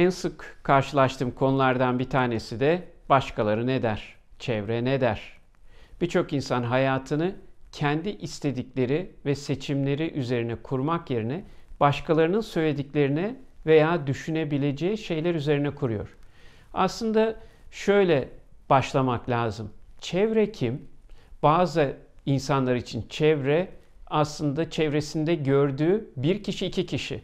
en sık karşılaştığım konulardan bir tanesi de başkaları ne der? Çevre ne der? Birçok insan hayatını kendi istedikleri ve seçimleri üzerine kurmak yerine başkalarının söylediklerine veya düşünebileceği şeyler üzerine kuruyor. Aslında şöyle başlamak lazım. Çevre kim? Bazı insanlar için çevre aslında çevresinde gördüğü bir kişi iki kişi.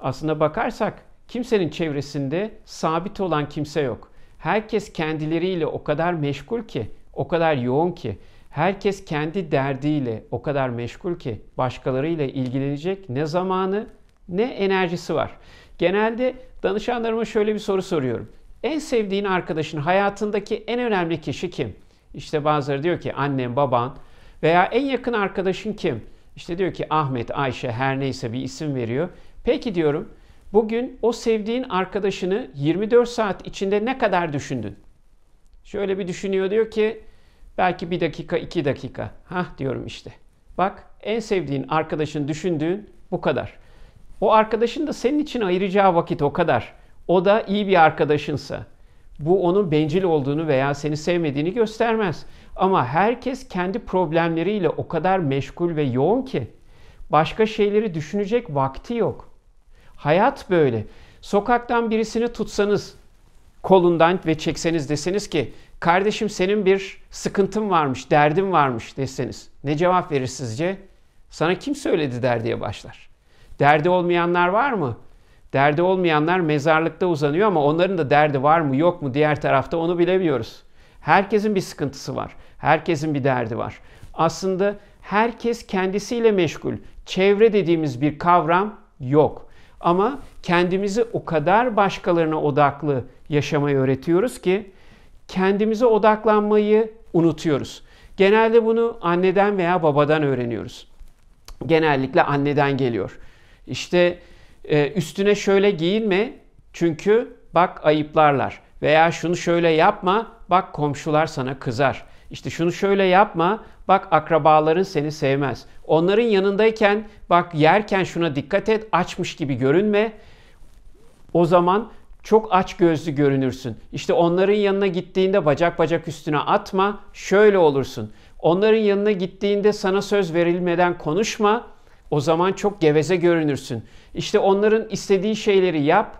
Aslında bakarsak Kimsenin çevresinde sabit olan kimse yok. Herkes kendileriyle o kadar meşgul ki, o kadar yoğun ki, herkes kendi derdiyle o kadar meşgul ki başkalarıyla ilgilenecek ne zamanı ne enerjisi var. Genelde danışanlarıma şöyle bir soru soruyorum. En sevdiğin arkadaşın hayatındaki en önemli kişi kim? İşte bazıları diyor ki annem, baban veya en yakın arkadaşın kim? İşte diyor ki Ahmet, Ayşe her neyse bir isim veriyor. Peki diyorum Bugün o sevdiğin arkadaşını 24 saat içinde ne kadar düşündün? Şöyle bir düşünüyor diyor ki belki bir dakika iki dakika. ha diyorum işte. Bak en sevdiğin arkadaşın düşündüğün bu kadar. O arkadaşın da senin için ayıracağı vakit o kadar. O da iyi bir arkadaşınsa. Bu onun bencil olduğunu veya seni sevmediğini göstermez. Ama herkes kendi problemleriyle o kadar meşgul ve yoğun ki başka şeyleri düşünecek vakti yok. Hayat böyle. Sokaktan birisini tutsanız kolundan ve çekseniz deseniz ki kardeşim senin bir sıkıntın varmış, derdin varmış deseniz ne cevap verir sizce? Sana kim söyledi derdiye başlar. Derdi olmayanlar var mı? Derdi olmayanlar mezarlıkta uzanıyor ama onların da derdi var mı yok mu diğer tarafta onu bilemiyoruz. Herkesin bir sıkıntısı var. Herkesin bir derdi var. Aslında herkes kendisiyle meşgul. Çevre dediğimiz bir kavram yok. Ama kendimizi o kadar başkalarına odaklı yaşamayı öğretiyoruz ki kendimize odaklanmayı unutuyoruz. Genelde bunu anneden veya babadan öğreniyoruz. Genellikle anneden geliyor. İşte e, üstüne şöyle giyinme çünkü bak ayıplarlar veya şunu şöyle yapma bak komşular sana kızar. İşte şunu şöyle yapma Bak akrabaların seni sevmez. Onların yanındayken bak yerken şuna dikkat et. Açmış gibi görünme. O zaman çok aç gözlü görünürsün. İşte onların yanına gittiğinde bacak bacak üstüne atma. Şöyle olursun. Onların yanına gittiğinde sana söz verilmeden konuşma. O zaman çok geveze görünürsün. İşte onların istediği şeyleri yap.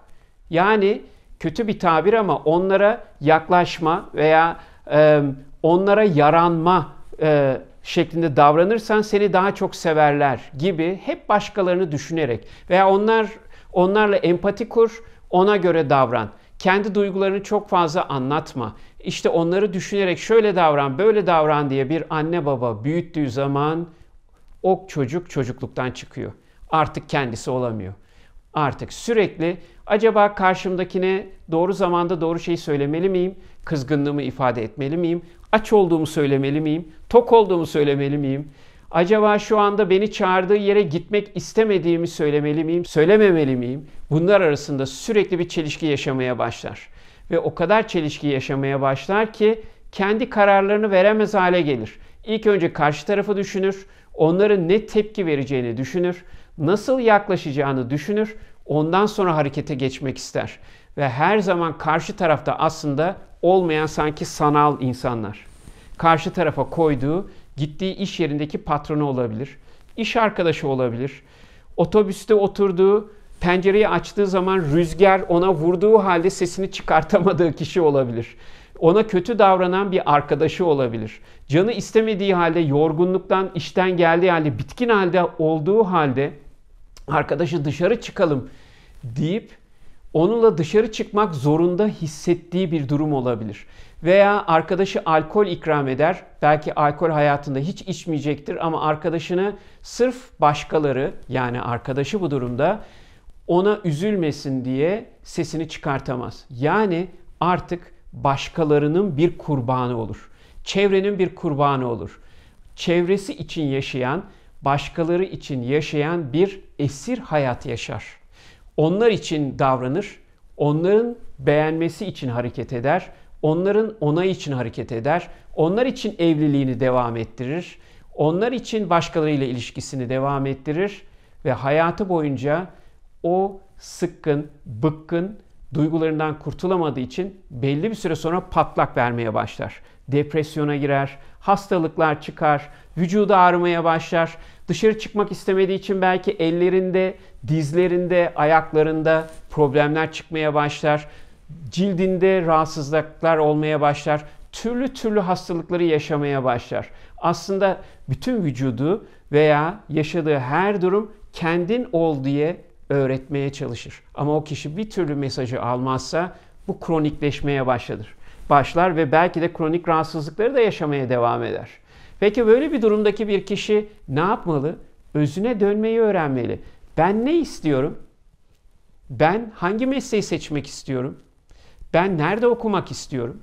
Yani kötü bir tabir ama onlara yaklaşma veya e, onlara yaranma e, şeklinde davranırsan seni daha çok severler gibi hep başkalarını düşünerek veya onlar onlarla empati kur, ona göre davran. Kendi duygularını çok fazla anlatma. İşte onları düşünerek şöyle davran, böyle davran diye bir anne baba büyüttüğü zaman o çocuk çocukluktan çıkıyor. Artık kendisi olamıyor. Artık sürekli acaba karşımdakine doğru zamanda doğru şeyi söylemeli miyim? Kızgınlığımı ifade etmeli miyim? Aç olduğumu söylemeli miyim? Tok olduğumu söylemeli miyim? Acaba şu anda beni çağırdığı yere gitmek istemediğimi söylemeli miyim? Söylememeli miyim? Bunlar arasında sürekli bir çelişki yaşamaya başlar. Ve o kadar çelişki yaşamaya başlar ki kendi kararlarını veremez hale gelir. İlk önce karşı tarafı düşünür, onların ne tepki vereceğini düşünür nasıl yaklaşacağını düşünür, ondan sonra harekete geçmek ister ve her zaman karşı tarafta aslında olmayan sanki sanal insanlar. Karşı tarafa koyduğu, gittiği iş yerindeki patronu olabilir, iş arkadaşı olabilir, otobüste oturduğu, pencereyi açtığı zaman rüzgar ona vurduğu halde sesini çıkartamadığı kişi olabilir. Ona kötü davranan bir arkadaşı olabilir. Canı istemediği halde, yorgunluktan, işten geldiği halde, bitkin halde olduğu halde arkadaşı dışarı çıkalım deyip onunla dışarı çıkmak zorunda hissettiği bir durum olabilir. Veya arkadaşı alkol ikram eder. Belki alkol hayatında hiç içmeyecektir ama arkadaşını sırf başkaları yani arkadaşı bu durumda ona üzülmesin diye sesini çıkartamaz. Yani artık başkalarının bir kurbanı olur. Çevrenin bir kurbanı olur. Çevresi için yaşayan başkaları için yaşayan bir esir hayat yaşar. Onlar için davranır, onların beğenmesi için hareket eder, onların onayı için hareket eder, onlar için evliliğini devam ettirir, onlar için başkalarıyla ilişkisini devam ettirir ve hayatı boyunca o sıkkın, bıkkın duygularından kurtulamadığı için belli bir süre sonra patlak vermeye başlar depresyona girer, hastalıklar çıkar, vücudu ağrımaya başlar. Dışarı çıkmak istemediği için belki ellerinde, dizlerinde, ayaklarında problemler çıkmaya başlar. Cildinde rahatsızlıklar olmaya başlar. Türlü türlü hastalıkları yaşamaya başlar. Aslında bütün vücudu veya yaşadığı her durum kendin ol diye öğretmeye çalışır. Ama o kişi bir türlü mesajı almazsa bu kronikleşmeye başlar başlar ve belki de kronik rahatsızlıkları da yaşamaya devam eder. Peki böyle bir durumdaki bir kişi ne yapmalı? Özüne dönmeyi öğrenmeli. Ben ne istiyorum? Ben hangi mesleği seçmek istiyorum? Ben nerede okumak istiyorum?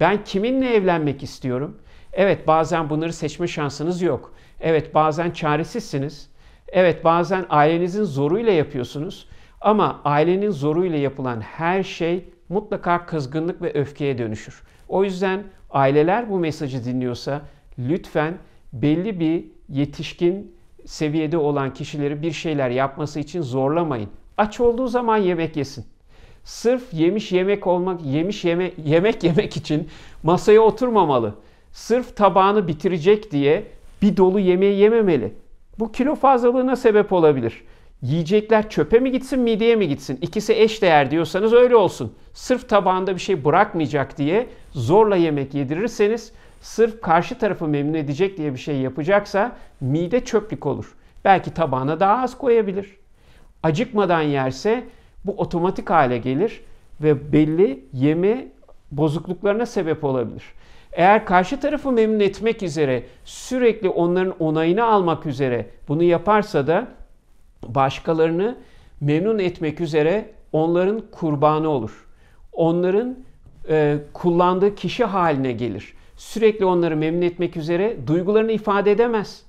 Ben kiminle evlenmek istiyorum? Evet bazen bunları seçme şansınız yok. Evet bazen çaresizsiniz. Evet bazen ailenizin zoruyla yapıyorsunuz. Ama ailenin zoruyla yapılan her şey mutlaka kızgınlık ve öfkeye dönüşür. O yüzden aileler bu mesajı dinliyorsa lütfen belli bir yetişkin seviyede olan kişileri bir şeyler yapması için zorlamayın. Aç olduğu zaman yemek yesin. Sırf yemiş yemek olmak, yemiş yeme, yemek yemek için masaya oturmamalı. Sırf tabağını bitirecek diye bir dolu yemeği yememeli. Bu kilo fazlalığına sebep olabilir yiyecekler çöpe mi gitsin mideye mi gitsin? İkisi eş değer diyorsanız öyle olsun. Sırf tabağında bir şey bırakmayacak diye zorla yemek yedirirseniz sırf karşı tarafı memnun edecek diye bir şey yapacaksa mide çöplük olur. Belki tabağına daha az koyabilir. Acıkmadan yerse bu otomatik hale gelir ve belli yeme bozukluklarına sebep olabilir. Eğer karşı tarafı memnun etmek üzere sürekli onların onayını almak üzere bunu yaparsa da başkalarını memnun etmek üzere onların kurbanı olur. Onların e, kullandığı kişi haline gelir. Sürekli onları memnun etmek üzere duygularını ifade edemez.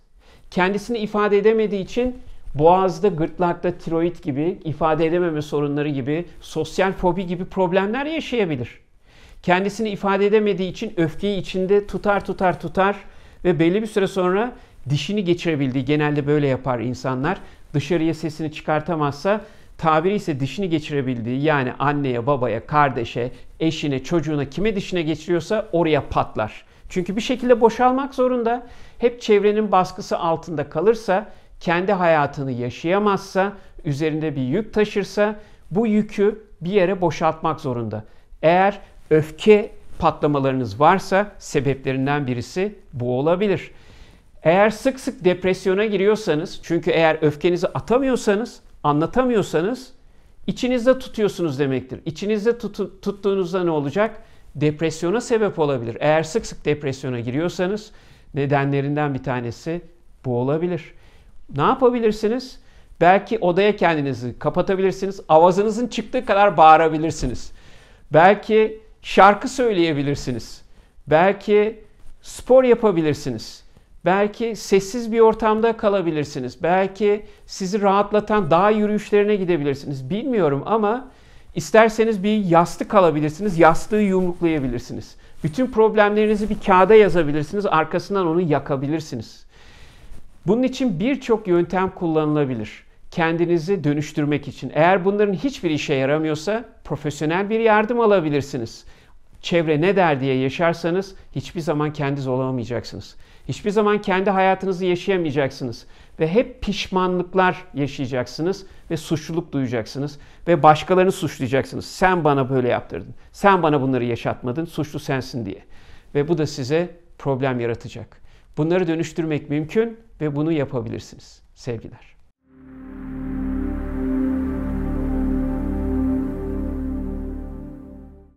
Kendisini ifade edemediği için boğazda, gırtlakta, tiroid gibi, ifade edememe sorunları gibi, sosyal fobi gibi problemler yaşayabilir. Kendisini ifade edemediği için öfkeyi içinde tutar tutar tutar ve belli bir süre sonra dişini geçirebildiği genelde böyle yapar insanlar dışarıya sesini çıkartamazsa tabiri ise dişini geçirebildiği yani anneye, babaya, kardeşe, eşine, çocuğuna kime dişine geçiriyorsa oraya patlar. Çünkü bir şekilde boşalmak zorunda. Hep çevrenin baskısı altında kalırsa, kendi hayatını yaşayamazsa, üzerinde bir yük taşırsa bu yükü bir yere boşaltmak zorunda. Eğer öfke patlamalarınız varsa sebeplerinden birisi bu olabilir. Eğer sık sık depresyona giriyorsanız, çünkü eğer öfkenizi atamıyorsanız, anlatamıyorsanız içinizde tutuyorsunuz demektir. İçinizde tutu, tuttuğunuzda ne olacak? Depresyona sebep olabilir. Eğer sık sık depresyona giriyorsanız nedenlerinden bir tanesi bu olabilir. Ne yapabilirsiniz? Belki odaya kendinizi kapatabilirsiniz. Avazınızın çıktığı kadar bağırabilirsiniz. Belki şarkı söyleyebilirsiniz. Belki spor yapabilirsiniz. Belki sessiz bir ortamda kalabilirsiniz. Belki sizi rahatlatan dağ yürüyüşlerine gidebilirsiniz. Bilmiyorum ama isterseniz bir yastık alabilirsiniz. Yastığı yumruklayabilirsiniz. Bütün problemlerinizi bir kağıda yazabilirsiniz. Arkasından onu yakabilirsiniz. Bunun için birçok yöntem kullanılabilir. Kendinizi dönüştürmek için. Eğer bunların hiçbir işe yaramıyorsa profesyonel bir yardım alabilirsiniz. Çevre ne der diye yaşarsanız hiçbir zaman kendiniz olamayacaksınız. Hiçbir zaman kendi hayatınızı yaşayamayacaksınız ve hep pişmanlıklar yaşayacaksınız ve suçluluk duyacaksınız ve başkalarını suçlayacaksınız. Sen bana böyle yaptırdın. Sen bana bunları yaşatmadın. Suçlu sensin diye. Ve bu da size problem yaratacak. Bunları dönüştürmek mümkün ve bunu yapabilirsiniz. Sevgiler.